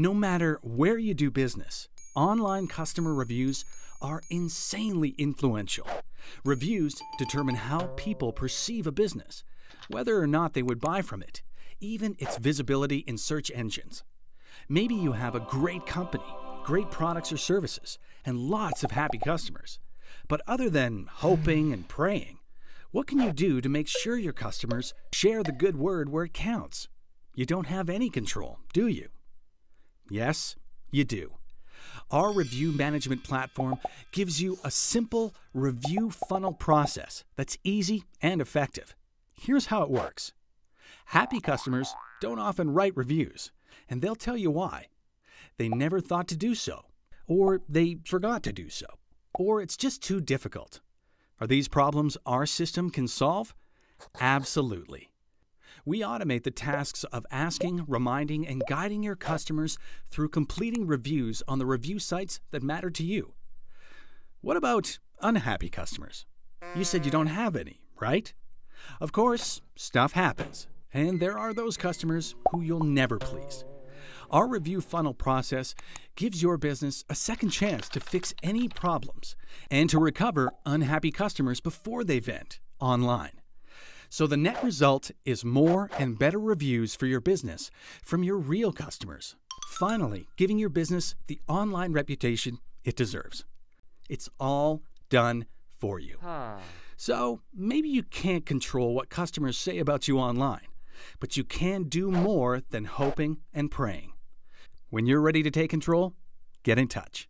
No matter where you do business, online customer reviews are insanely influential. Reviews determine how people perceive a business, whether or not they would buy from it, even its visibility in search engines. Maybe you have a great company, great products or services, and lots of happy customers. But other than hoping and praying, what can you do to make sure your customers share the good word where it counts? You don't have any control, do you? Yes, you do. Our review management platform gives you a simple review funnel process that's easy and effective. Here's how it works Happy customers don't often write reviews, and they'll tell you why. They never thought to do so, or they forgot to do so, or it's just too difficult. Are these problems our system can solve? Absolutely. We automate the tasks of asking, reminding, and guiding your customers through completing reviews on the review sites that matter to you. What about unhappy customers? You said you don't have any, right? Of course, stuff happens, and there are those customers who you'll never please. Our review funnel process gives your business a second chance to fix any problems and to recover unhappy customers before they vent online. So the net result is more and better reviews for your business from your real customers. Finally, giving your business the online reputation it deserves. It's all done for you. Huh. So maybe you can't control what customers say about you online, but you can do more than hoping and praying. When you're ready to take control, get in touch.